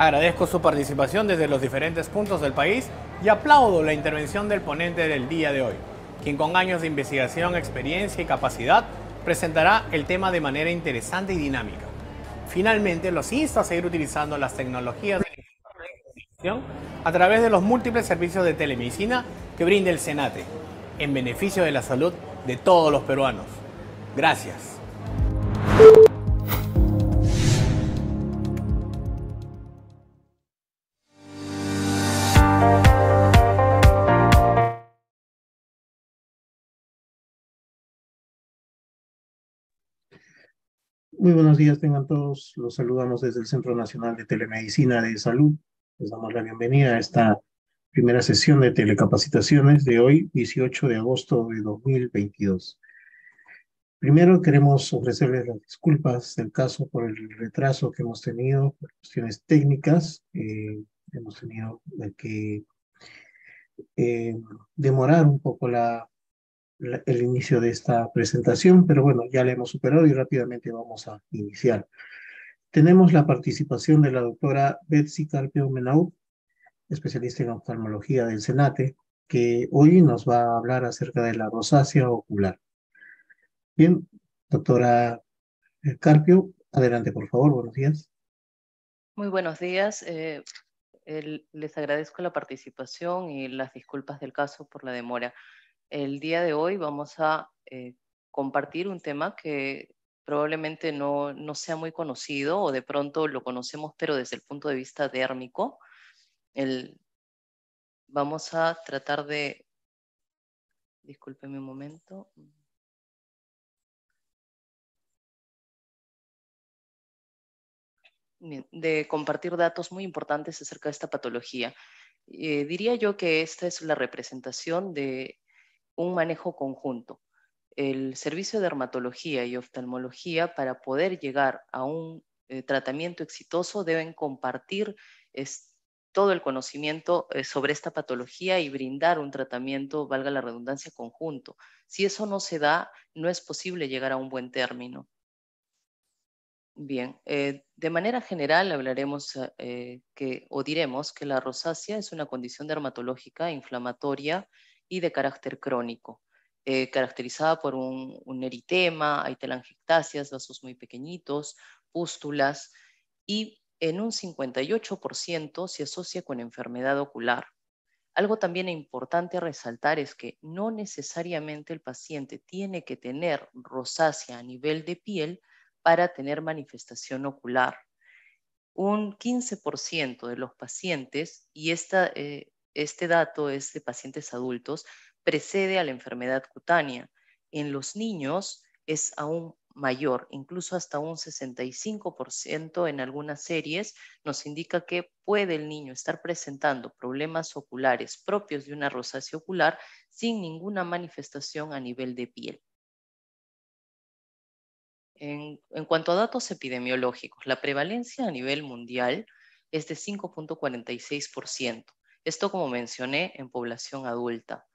Agradezco su participación desde los diferentes puntos del país y aplaudo la intervención del ponente del día de hoy, quien con años de investigación, experiencia y capacidad presentará el tema de manera interesante y dinámica. Finalmente, los insto a seguir utilizando las tecnologías de la a través de los múltiples servicios de telemedicina que brinda el Senate, en beneficio de la salud de todos los peruanos. Gracias. Muy buenos días tengan todos. Los saludamos desde el Centro Nacional de Telemedicina de Salud. Les damos la bienvenida a esta primera sesión de telecapacitaciones de hoy, 18 de agosto de 2022. Primero queremos ofrecerles las disculpas del caso por el retraso que hemos tenido por cuestiones técnicas. Eh, hemos tenido que eh, demorar un poco la el inicio de esta presentación, pero bueno, ya la hemos superado y rápidamente vamos a iniciar. Tenemos la participación de la doctora Betsy Carpio Menau, especialista en oftalmología del Senate, que hoy nos va a hablar acerca de la rosácea ocular. Bien, doctora eh, Carpio, adelante por favor, buenos días. Muy buenos días. Eh, les agradezco la participación y las disculpas del caso por la demora. El día de hoy vamos a eh, compartir un tema que probablemente no, no, sea muy conocido o de pronto lo conocemos pero desde el punto de vista dérmico. El, vamos a tratar de... Discúlpeme un momento. de compartir datos muy importantes acerca de esta patología. Eh, diría yo que esta es la representación de un manejo conjunto. El servicio de dermatología y oftalmología para poder llegar a un eh, tratamiento exitoso deben compartir todo el conocimiento eh, sobre esta patología y brindar un tratamiento, valga la redundancia, conjunto. Si eso no se da, no es posible llegar a un buen término. Bien, eh, de manera general hablaremos que, o diremos que la rosácea es una condición dermatológica inflamatoria y de carácter crónico, eh, caracterizada por un, eritema, hay telangiectasias, vasos muy pequeñitos, pústulas y en un 58% se asocia con enfermedad ocular. Algo también importante resaltar es que no necesariamente el paciente tiene que tener rosácea a nivel de piel para tener manifestación ocular. Un 15% de los pacientes, y esta, eh, este dato es de pacientes adultos, precede a la enfermedad cutánea. En los niños es aún mayor, incluso hasta un 65% en algunas series nos indica que puede el niño estar presentando problemas oculares propios de una rosácea ocular sin ninguna manifestación a nivel de piel. En, en cuanto a datos epidemiológicos, la prevalencia a nivel mundial es de 5.46%. Esto como mencioné en población adulta.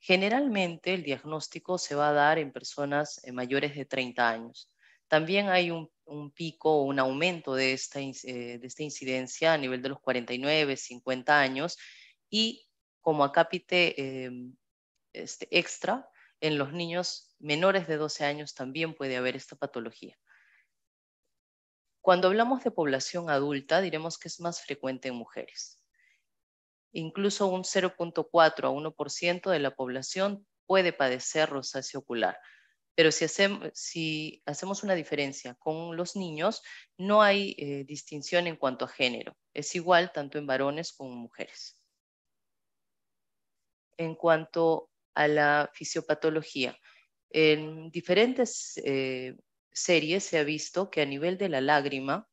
Generalmente el diagnóstico se va a dar en personas eh, mayores de 30 años. También hay un, pico o un aumento de esta, eh, incidencia a nivel de los 49, 50 años y como acápite eh, este, extra, en los niños menores de 12 años también puede haber esta patología. Cuando hablamos de población adulta, diremos que es más frecuente en mujeres. Incluso un 0.4 a 1% de la población puede padecer rosácea ocular. Pero si, hacemos, una diferencia con los niños, no hay eh, distinción en cuanto a género. Es igual tanto en varones como en mujeres. En cuanto a la fisiopatología, en diferentes eh, series se ha visto que a nivel de la lágrima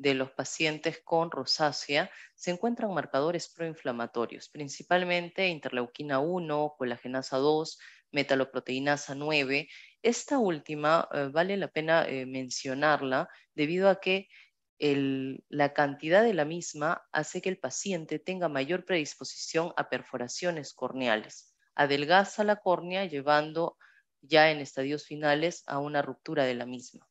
de los pacientes con rosácea se encuentran marcadores proinflamatorios, principalmente interleuquina 1, colagenasa 2, metaloproteinasa 9. Esta última eh, vale la pena eh, mencionarla debido a que la cantidad de la misma hace que el paciente tenga mayor predisposición a perforaciones corneales. Adelgaza la córnea llevando ya en estadios finales a una ruptura de la misma.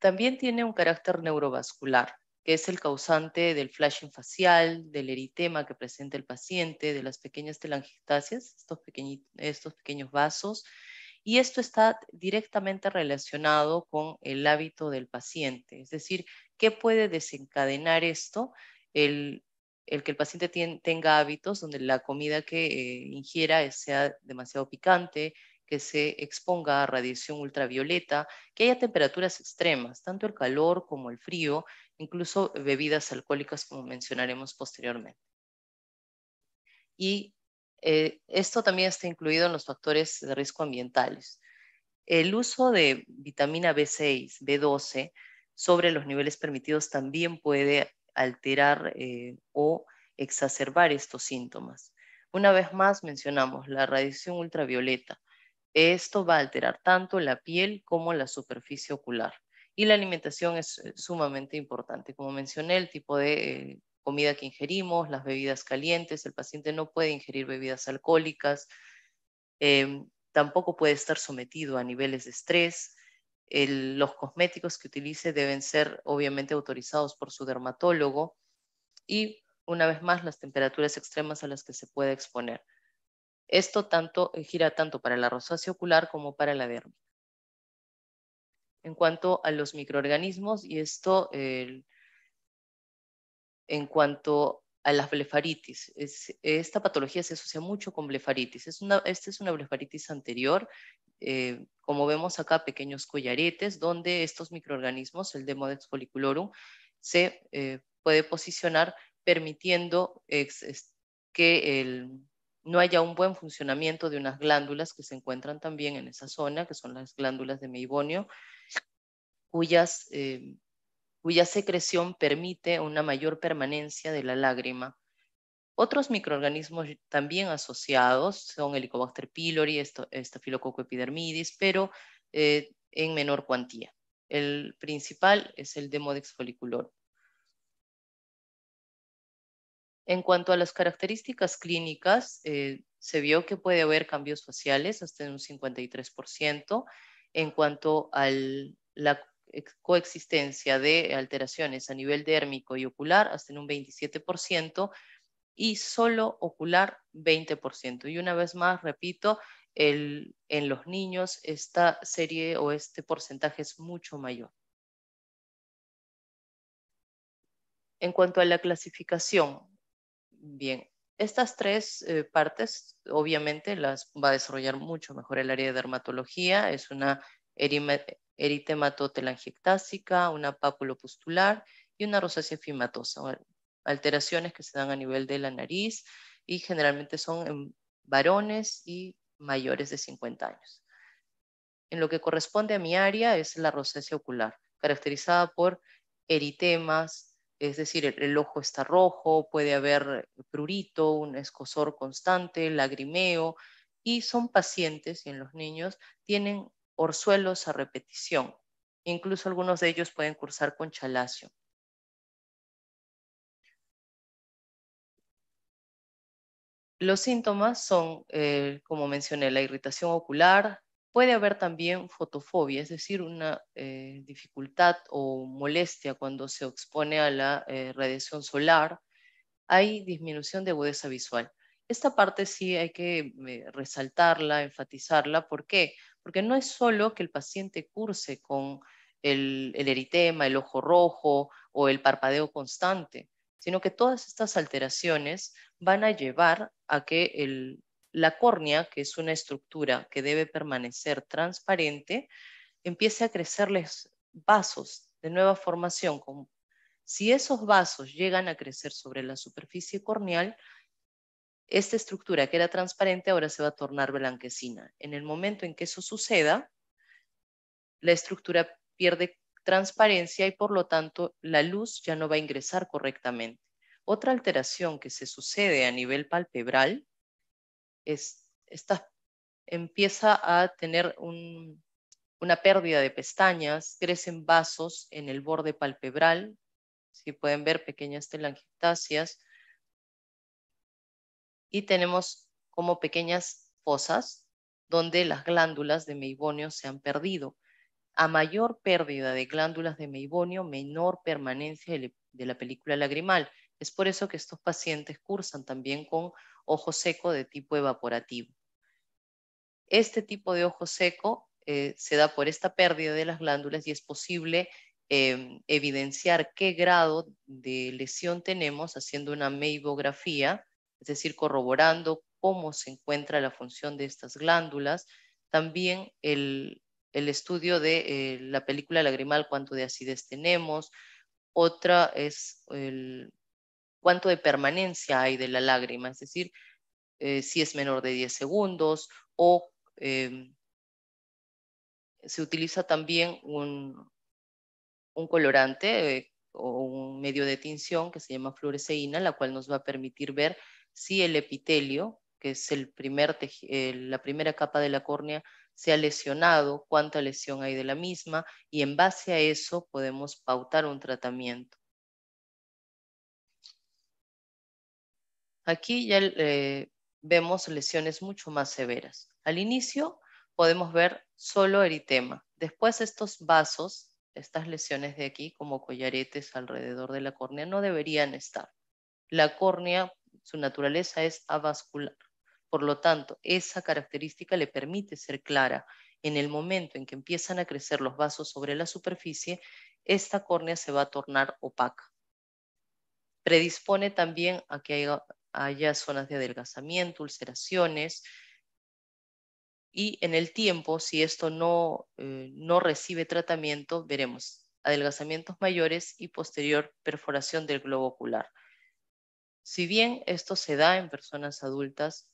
También tiene un carácter neurovascular, que es el causante del flashing facial, del eritema que presenta el paciente, de las pequeñas telangiectasias, estos, pequeños vasos, y esto está directamente relacionado con el hábito del paciente, es decir, ¿qué puede desencadenar esto? El, que el paciente tenga hábitos donde la comida que eh, ingiera sea demasiado picante, que se exponga a radiación ultravioleta, que haya temperaturas extremas, tanto el calor como el frío, incluso bebidas alcohólicas como mencionaremos posteriormente. Y eh, esto también está incluido en los factores de riesgo ambientales. El uso de vitamina B6, B12 sobre los niveles permitidos también puede alterar eh, o exacerbar estos síntomas. Una vez más mencionamos la radiación ultravioleta, esto va a alterar tanto la piel como la superficie ocular. Y la alimentación es eh, sumamente importante. Como mencioné, el tipo de eh, comida que ingerimos, las bebidas calientes, el paciente no puede ingerir bebidas alcohólicas, em, tampoco puede estar sometido a niveles de estrés. los cosméticos que utilice deben ser obviamente autorizados por su dermatólogo y una vez más las temperaturas extremas a las que se puede exponer. Esto eh, gira tanto para la rosácea ocular como para la dermis. En cuanto a los microorganismos, y esto en cuanto a la blefaritis, esta patología se asocia mucho con blefaritis. esta es una blefaritis anterior, eh, como vemos acá, pequeños collaretes, donde estos microorganismos, el Demodex folliculorum, se eh, puede posicionar permitiendo que el no haya un buen funcionamiento de unas glándulas que se encuentran también en esa zona, que son las glándulas de meibonio, cuyas, eh, cuya secreción permite una mayor permanencia de la lágrima. Otros microorganismos también asociados son Helicobacter pylori, Staphylococcus epidermidis, pero eh, en menor cuantía. El principal es el Demodex folliculorum. En cuanto a las características clínicas, eh, se vio que puede haber cambios faciales hasta en un 53%. En cuanto a la coexistencia de alteraciones a nivel dérmico y ocular, hasta en un 27%, y solo ocular 20%. Y una vez más, repito, en los niños esta serie o este porcentaje es mucho mayor. En cuanto a la clasificación, Bien, estas tres eh, partes obviamente las va a desarrollar mucho mejor el área de dermatología. Es una eritematotelangiectásica, una pustular y una rosácea fimatosa. Alteraciones que se dan a nivel de la nariz y generalmente son en varones y mayores de 50 años. En lo que corresponde a mi área es la rosácea ocular, caracterizada por eritemas, es decir, el, ojo está rojo, puede haber prurito, un escosor constante, lagrimeo, y son pacientes, y en los niños, tienen orzuelos a repetición. Incluso algunos de ellos pueden cursar con chalacio. Los síntomas son, eh, como mencioné, la irritación ocular, Puede haber también fotofobia, es decir, una eh, dificultad o molestia cuando se expone a la eh, radiación solar. Hay disminución de agudeza visual. Esta parte sí hay que eh, resaltarla, enfatizarla. ¿Por qué? Porque no es solo que el paciente curse con el, el eritema, el ojo rojo o el parpadeo constante, sino que todas estas alteraciones van a llevar a que el la córnea, que es una estructura que debe permanecer transparente, empiece a crecerles vasos de nueva formación. Si esos vasos llegan a crecer sobre la superficie corneal, esta estructura que era transparente ahora se va a tornar blanquecina. En el momento en que eso suceda, la estructura pierde transparencia y por lo tanto la luz ya no va a ingresar correctamente. Otra alteración que se sucede a nivel palpebral empieza a tener una pérdida de pestañas, crecen vasos en el borde palpebral, si pueden ver pequeñas telangiectasias, y tenemos como pequeñas fosas donde las glándulas de meibonio se han perdido. A mayor pérdida de glándulas de meibonio, menor permanencia de la película lagrimal. Es por eso que estos pacientes cursan también con ojo seco de tipo evaporativo. Este tipo de ojo seco eh, se da por esta pérdida de las glándulas y es posible em, evidenciar qué grado de lesión tenemos haciendo una meibografía, es decir, corroborando cómo se encuentra la función de estas glándulas. También el, estudio de eh, la película lagrimal, cuánto de acidez tenemos. Otra es el, cuánto de permanencia hay de la lágrima, es decir, eh, si es menor de 10 segundos o em, se utiliza también un, colorante eh, o un medio de tinción que se llama fluoresceína, la cual nos va a permitir ver si el epitelio, que es el primer eh, la primera capa de la córnea, se ha lesionado, cuánta lesión hay de la misma, y en base a eso podemos pautar un tratamiento. Aquí ya eh, vemos lesiones mucho más severas. Al inicio podemos ver solo eritema. Después estos vasos, estas lesiones de aquí, como collaretes alrededor de la córnea, no deberían estar. La córnea, su naturaleza es avascular. Por lo tanto, esa característica le permite ser clara. En el momento en que empiezan a crecer los vasos sobre la superficie, esta córnea se va a tornar opaca. Predispone también a que haya haya zonas de adelgazamiento, ulceraciones, y en el tiempo, si esto eh, no, recibe tratamiento, veremos adelgazamientos mayores y posterior perforación del globo ocular. Si bien esto se da en personas adultas,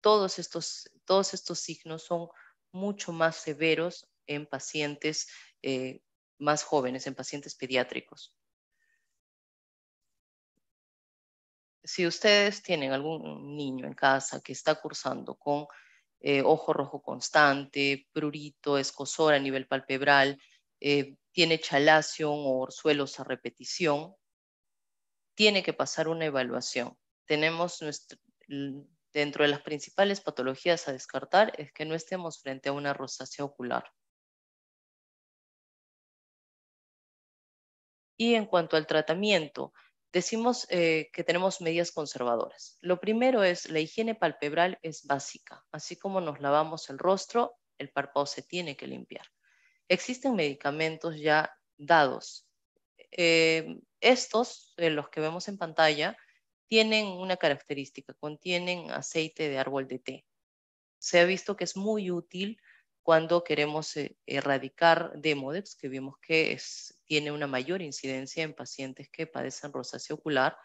todos estos, signos son mucho más severos en pacientes eh, más jóvenes, en pacientes pediátricos. si ustedes tienen algún niño en casa que está cursando con eh, ojo rojo constante, prurito, escosor a nivel palpebral, eh, tiene chalación o suelos a repetición, tiene que pasar una evaluación. Tenemos dentro de las principales patologías a descartar es que no estemos frente a una rosácea ocular. Y en cuanto al tratamiento, decimos eh, que tenemos medidas conservadoras. Lo primero es, la higiene palpebral es básica. Así como nos lavamos el rostro, el párpado se tiene que limpiar. Existen medicamentos ya dados. Eh, estos, eh, los que vemos en pantalla, tienen una característica, contienen aceite de árbol de té. Se ha visto que es muy útil cuando queremos eh, erradicar Demodex, que vimos que tiene una mayor incidencia en pacientes que padecen rosácea ocular.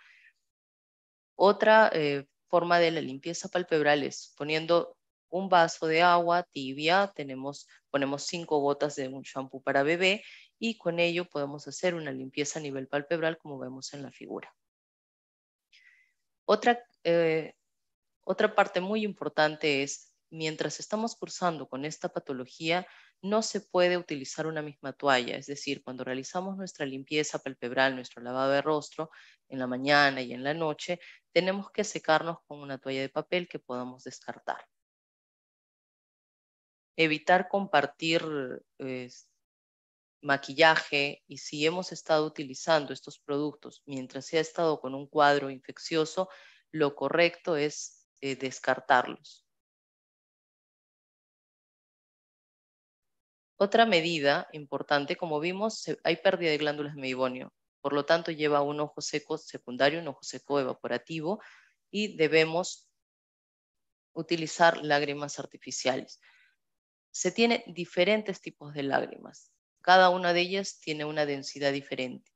Otra eh, forma de la limpieza palpebral es poniendo un vaso de agua tibia, tenemos, ponemos cinco gotas de un shampoo para bebé y con ello podemos hacer una limpieza a nivel palpebral como vemos en la figura. Otra, eh, otra parte muy importante es mientras estamos cursando con esta patología, no se puede utilizar una misma toalla. Es decir, cuando realizamos nuestra limpieza palpebral, nuestro lavado de rostro, en la mañana y en la noche, tenemos que secarnos con una toalla de papel que podamos descartar. Evitar compartir maquillaje y si hemos estado utilizando estos productos mientras se ha estado con un cuadro infeccioso, lo correcto es eh, descartarlos. Otra medida importante, como vimos, hay pérdida de glándulas de meibonio, por lo tanto lleva un ojo seco secundario, un ojo seco evaporativo y debemos utilizar lágrimas artificiales. Se tienen diferentes tipos de lágrimas, cada una de ellas tiene una densidad diferente.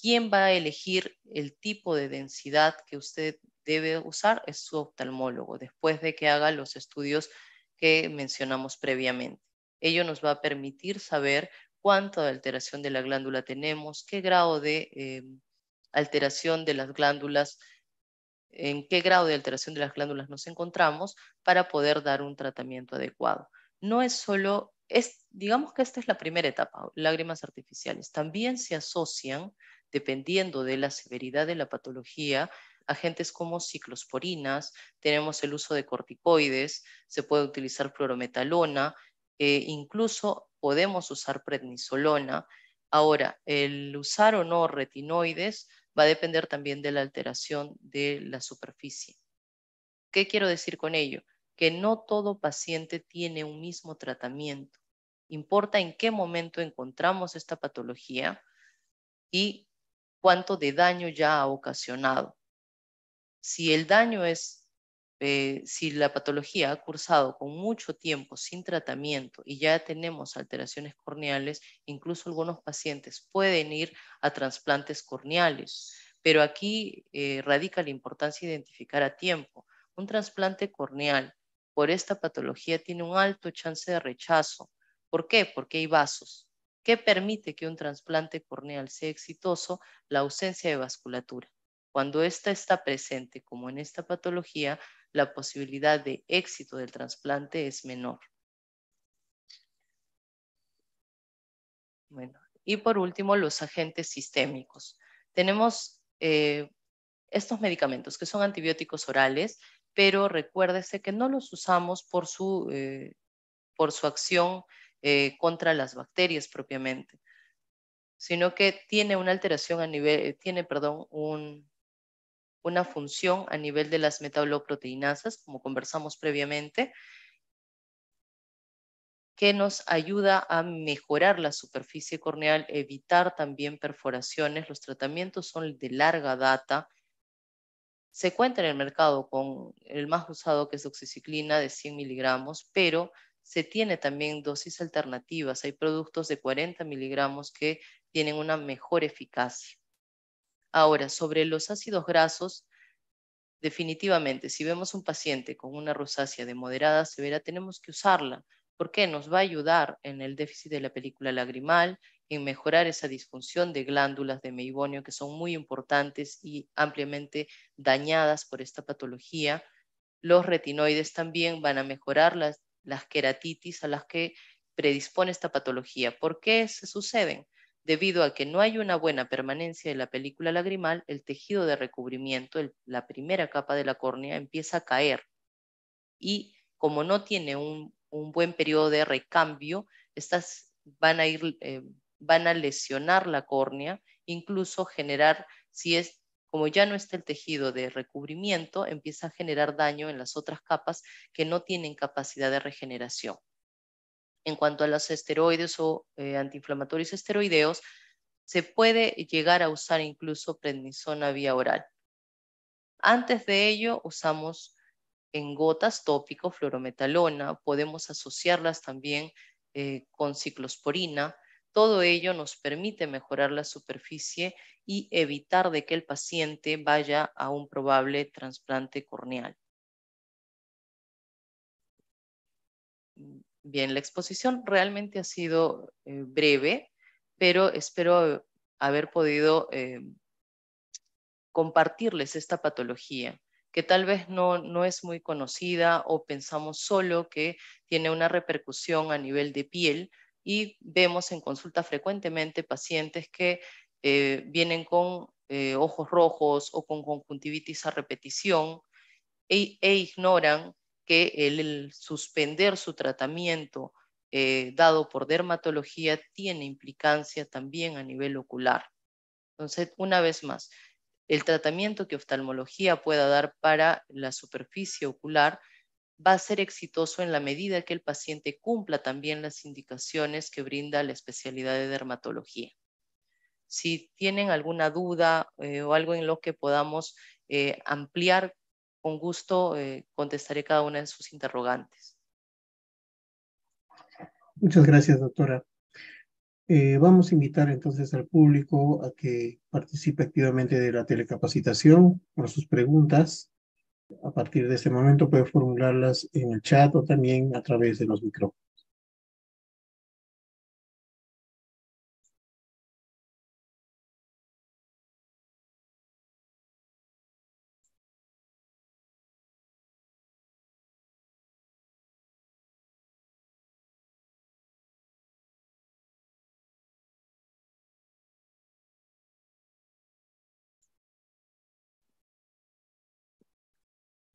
¿Quién va a elegir el tipo de densidad que usted debe usar? Es su oftalmólogo, después de que haga los estudios que mencionamos previamente. Ello nos va a permitir saber cuánta alteración de la glándula tenemos, qué grado de eh, alteración de las glándulas, en qué grado de alteración de las glándulas nos encontramos para poder dar un tratamiento adecuado. No es solo, digamos que esta es la primera etapa, lágrimas artificiales. También se asocian, dependiendo de la severidad de la patología, agentes como ciclosporinas, tenemos el uso de corticoides, se puede utilizar fluorometalona, eh, incluso podemos usar prednisolona. Ahora, el usar o no retinoides va a depender también de la alteración de la superficie. ¿Qué quiero decir con ello? Que no todo paciente tiene un mismo tratamiento. Importa en qué momento encontramos esta patología y cuánto de daño ya ha ocasionado. Si el daño es eh, si la patología ha cursado con mucho tiempo sin tratamiento y ya tenemos alteraciones corneales, incluso algunos pacientes pueden ir a trasplantes corneales, pero aquí eh, radica la importancia de identificar a tiempo. Un trasplante corneal por esta patología tiene un alto chance de rechazo. ¿Por qué? Porque hay vasos. ¿Qué permite que un trasplante corneal sea exitoso? La ausencia de vasculatura. Cuando esta está presente, como en esta patología, la posibilidad de éxito del trasplante es menor. y por último, los agentes sistémicos. Tenemos eh, estos medicamentos que son antibióticos orales, pero recuérdese que no los usamos por su, eh, por su acción eh, contra las bacterias propiamente, sino que tiene una alteración a nivel, tiene, perdón, un, una función a nivel de las metabloproteinasas, como conversamos previamente, que nos ayuda a mejorar la superficie corneal, evitar también perforaciones. Los tratamientos son de larga data. Se cuenta en el mercado con el más usado que es doxiciclina de 100 miligramos, pero se tiene también dosis alternativas. Hay productos de 40 miligramos que tienen una mejor eficacia. Ahora, sobre los ácidos grasos, definitivamente, si vemos un paciente con una rosácea de moderada severa, tenemos que usarla. porque Nos va a ayudar en el déficit de la película lagrimal, en mejorar esa disfunción de glándulas de meibonio que son muy importantes y ampliamente dañadas por esta patología. Los retinoides también van a mejorar las, las, queratitis a las que predispone esta patología. ¿Por qué se suceden? Debido a que no hay una buena permanencia de la película lagrimal, el tejido de recubrimiento, la primera capa de la córnea, empieza a caer. Y como no tiene un, buen periodo de recambio, estas van a, eh, van a lesionar la córnea, incluso generar, si es como ya no está el tejido de recubrimiento, empieza a generar daño en las otras capas que no tienen capacidad de regeneración en cuanto a los esteroides o eh, antiinflamatorios esteroideos, se puede llegar a usar incluso prednisona vía oral. Antes de ello, usamos en gotas tópico fluorometalona, podemos asociarlas también eh, con ciclosporina. Todo ello nos permite mejorar la superficie y evitar de que el paciente vaya a un probable trasplante corneal. Bien, la exposición realmente ha sido eh, breve, pero espero haber podido eh, compartirles esta patología, que tal vez no, es muy conocida o pensamos solo que tiene una repercusión a nivel de piel y vemos en consulta frecuentemente pacientes que eh, vienen con ojos rojos o con conjuntivitis a repetición e ignoran que el, suspender su tratamiento eh, dado por dermatología tiene implicancia también a nivel ocular. Entonces, una vez más, el tratamiento que oftalmología pueda dar para la superficie ocular va a ser exitoso en la medida que el paciente cumpla también las indicaciones que brinda la especialidad de dermatología. Si tienen alguna duda eh, o algo en lo que podamos eh, ampliar, con gusto eh, contestaré cada una de sus interrogantes. Muchas gracias, doctora. Eh, vamos a invitar entonces al público a que participe activamente de la telecapacitación por sus preguntas. A partir de este momento puede formularlas en el chat o también a través de los micrófonos.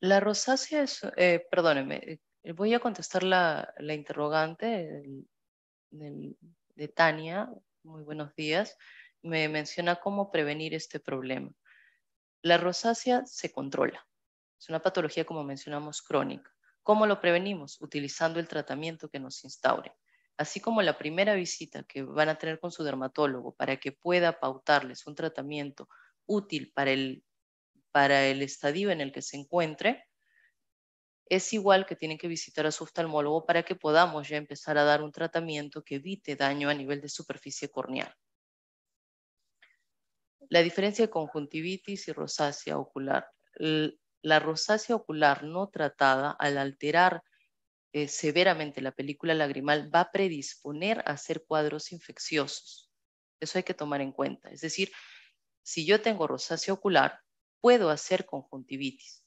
La rosácea es, eh, perdóneme, eh, voy a contestar la, interrogante de, de Tania, muy buenos días, me menciona cómo prevenir este problema. La rosácea se controla, es una patología como mencionamos crónica. ¿Cómo lo prevenimos? Utilizando el tratamiento que nos instaure. Así como la primera visita que van a tener con su dermatólogo para que pueda pautarles un tratamiento útil para el para el estadio en el que se encuentre, es igual que tienen que visitar a su oftalmólogo para que podamos ya empezar a dar un tratamiento que evite daño a nivel de superficie corneal. La diferencia de conjuntivitis y rosácea ocular. La rosácea ocular no tratada, al alterar eh, severamente la película lagrimal, va a predisponer a hacer cuadros infecciosos. Eso hay que tomar en cuenta. Es decir, si yo tengo rosácea ocular, puedo hacer conjuntivitis.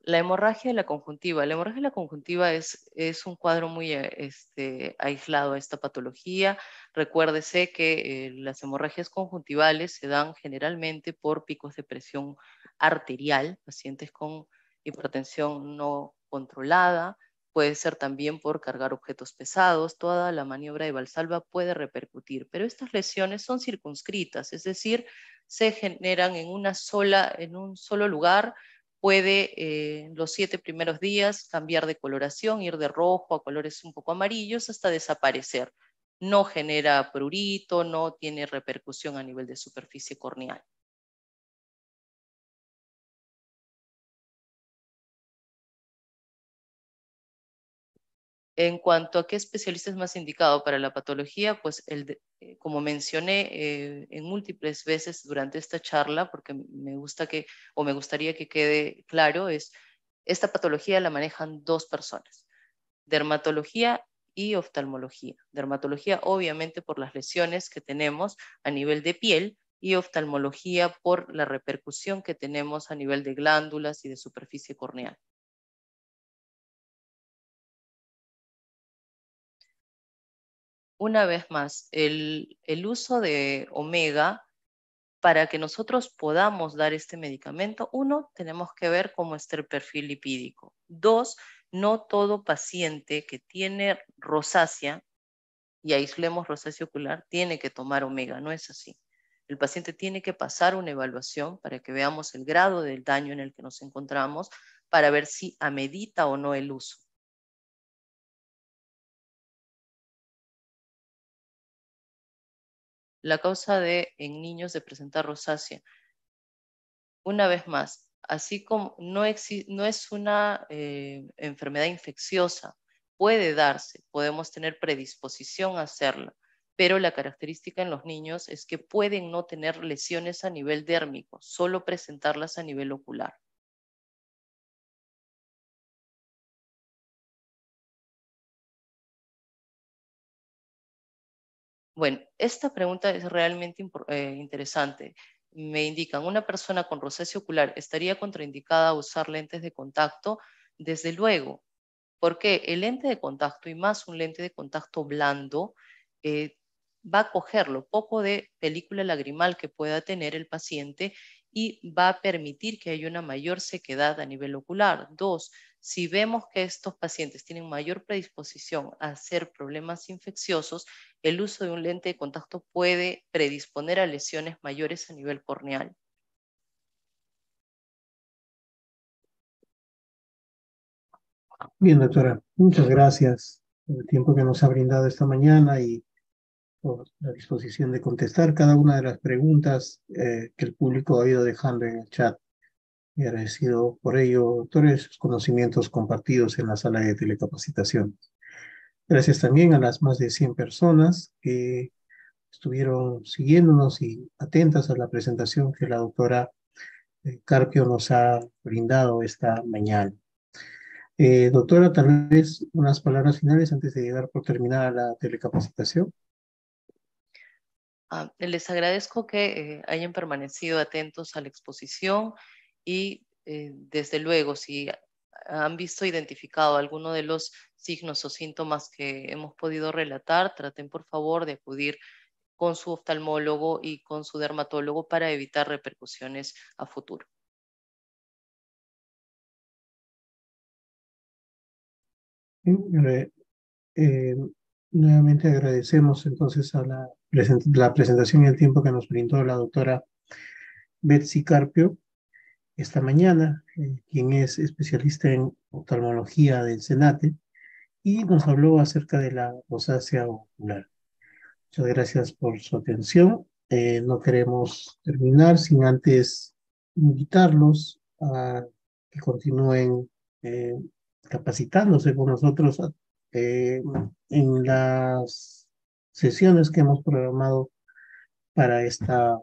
La hemorragia de la conjuntiva. La hemorragia de la conjuntiva es, un cuadro muy eh, este, aislado a esta patología. Recuérdese que eh, las hemorragias conjuntivales se dan generalmente por picos de presión arterial, pacientes con hipertensión no controlada, Puede ser también por cargar objetos pesados. Toda la maniobra de Valsalva puede repercutir, pero estas lesiones son circunscritas, es decir, se generan en, una sola, en un solo lugar. Puede eh, los siete primeros días cambiar de coloración, ir de rojo a colores un poco amarillos hasta desaparecer. No genera prurito, no tiene repercusión a nivel de superficie corneal. En cuanto a qué especialista es más indicado para la patología, pues eh, como mencioné eh, en múltiples veces durante esta charla, porque me gusta que, o me gustaría que quede claro, es esta patología la manejan dos personas, dermatología y oftalmología. Dermatología obviamente por las lesiones que tenemos a nivel de piel y oftalmología por la repercusión que tenemos a nivel de glándulas y de superficie corneal. una vez más, el, uso de omega para que nosotros podamos dar este medicamento, uno, tenemos que ver cómo está el perfil lipídico. Dos, no todo paciente que tiene rosácea, y aislemos rosácea ocular, tiene que tomar omega, no es así. El paciente tiene que pasar una evaluación para que veamos el grado del daño en el que nos encontramos, para ver si amedita o no el uso. la causa de en niños de presentar rosácea. Una vez más, así como no, es una eh, enfermedad infecciosa, puede darse, podemos tener predisposición a hacerla, pero la característica en los niños es que pueden no tener lesiones a nivel dérmico, solo presentarlas a nivel ocular. Bueno, esta pregunta es realmente eh, interesante. Me indican, ¿una persona con rosácea ocular estaría contraindicada a usar lentes de contacto? Desde luego, porque el lente de contacto y más un lente de contacto blando eh, va a coger lo poco de película lagrimal que pueda tener el paciente y va a permitir que haya una mayor sequedad a nivel ocular. Dos, si vemos que estos pacientes tienen mayor predisposición a hacer problemas infecciosos, el uso de un lente de contacto puede predisponer a lesiones mayores a nivel corneal. Bien, doctora, muchas gracias por el tiempo que nos ha brindado esta mañana y por la disposición de contestar cada una de las preguntas eh, que el público ha ido dejando en el chat y agradecido por ello todos sus conocimientos compartidos en la sala de telecapacitación. Gracias también a las más de 100 personas que estuvieron siguiéndonos y atentas a la presentación que la doctora eh, Carpio nos ha brindado esta mañana. Eh, doctora, tal vez unas palabras finales antes de llegar por terminada la telecapacitación. Ah, les agradezco que eh, hayan permanecido atentos a la exposición y eh, desde luego si han visto identificado alguno de los signos o síntomas que hemos podido relatar, traten por favor de acudir con su oftalmólogo y con su dermatólogo para evitar repercusiones a futuro. Eh, eh, nuevamente agradecemos entonces a la, la presentación y el tiempo que nos brindó la doctora Betsy Carpio esta mañana, eh, quien es especialista en oftalmología del Senate, y nos habló acerca de la rosácea ocular. Muchas gracias por su atención. Eh, no queremos terminar sin antes invitarlos a que continúen eh, capacitándose con nosotros en las sesiones que hemos programado para esta,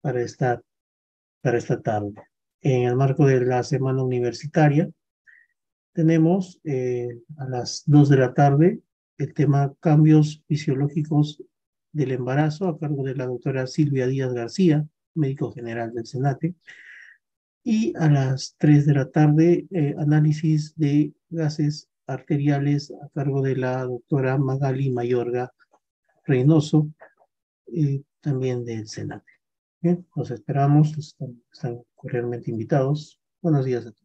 para esta para esta tarde. En el marco de la semana universitaria, tenemos eh, a las dos de la tarde el tema cambios fisiológicos del embarazo a cargo de la doctora Silvia Díaz García, médico general del Senate. Y a las tres de la tarde, eh, análisis de gases arteriales a cargo de la doctora Magali Mayorga Reynoso, eh, también del Senate. Bien, los esperamos, están, están cordialmente invitados. Buenos días a todos.